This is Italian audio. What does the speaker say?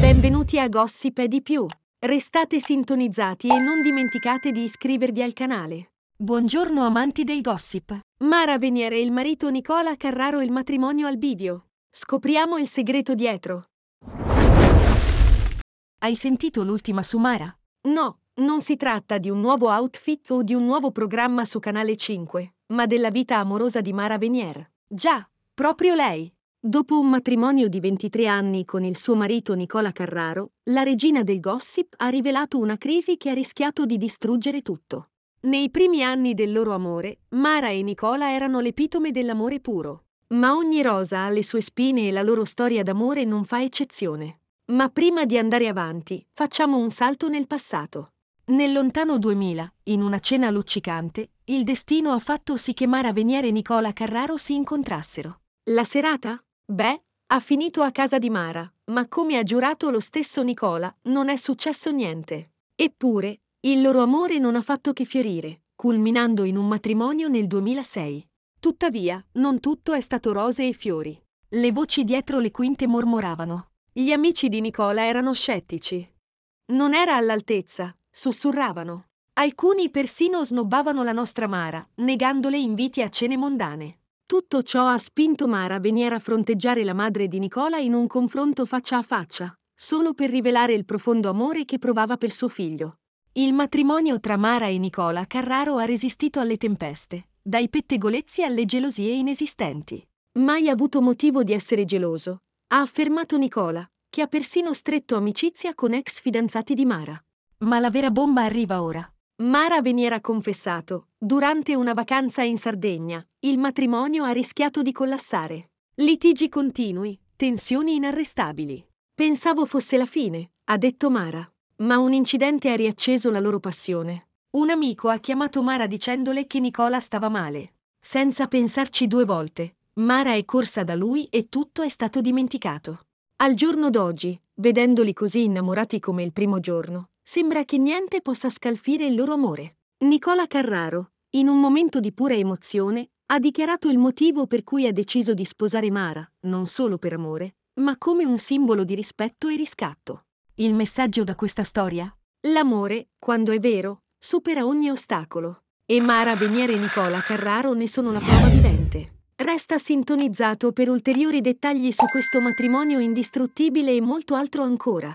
Benvenuti a Gossip e di più. Restate sintonizzati e non dimenticate di iscrivervi al canale. Buongiorno amanti del gossip. Mara Veniere e il marito Nicola Carraro il matrimonio al video. Scopriamo il segreto dietro. Hai sentito l'ultima su Mara? No, non si tratta di un nuovo outfit o di un nuovo programma su Canale 5, ma della vita amorosa di Mara Venier. Già, proprio lei. Dopo un matrimonio di 23 anni con il suo marito Nicola Carraro, la regina del gossip ha rivelato una crisi che ha rischiato di distruggere tutto. Nei primi anni del loro amore, Mara e Nicola erano l'epitome dell'amore puro. Ma ogni rosa ha le sue spine e la loro storia d'amore non fa eccezione. Ma prima di andare avanti, facciamo un salto nel passato. Nel lontano 2000, in una cena luccicante, il destino ha fatto sì che Mara Veniere e Nicola Carraro si incontrassero. La serata Beh, ha finito a casa di Mara, ma come ha giurato lo stesso Nicola, non è successo niente. Eppure, il loro amore non ha fatto che fiorire, culminando in un matrimonio nel 2006. Tuttavia, non tutto è stato rose e fiori. Le voci dietro le quinte mormoravano. Gli amici di Nicola erano scettici. Non era all'altezza, sussurravano. Alcuni persino snobbavano la nostra Mara, negandole inviti a cene mondane. Tutto ciò ha spinto Mara a venire a fronteggiare la madre di Nicola in un confronto faccia a faccia, solo per rivelare il profondo amore che provava per suo figlio. Il matrimonio tra Mara e Nicola Carraro ha resistito alle tempeste, dai pettegolezzi alle gelosie inesistenti. Mai avuto motivo di essere geloso, ha affermato Nicola, che ha persino stretto amicizia con ex fidanzati di Mara. Ma la vera bomba arriva ora. Mara veniera confessato, durante una vacanza in Sardegna, il matrimonio ha rischiato di collassare. Litigi continui, tensioni inarrestabili. Pensavo fosse la fine, ha detto Mara. Ma un incidente ha riacceso la loro passione. Un amico ha chiamato Mara dicendole che Nicola stava male. Senza pensarci due volte, Mara è corsa da lui e tutto è stato dimenticato. Al giorno d'oggi, vedendoli così innamorati come il primo giorno, Sembra che niente possa scalfire il loro amore. Nicola Carraro, in un momento di pura emozione, ha dichiarato il motivo per cui ha deciso di sposare Mara, non solo per amore, ma come un simbolo di rispetto e riscatto. Il messaggio da questa storia? L'amore, quando è vero, supera ogni ostacolo. E Mara Veniere e Nicola Carraro ne sono la prova vivente. Resta sintonizzato per ulteriori dettagli su questo matrimonio indistruttibile e molto altro ancora.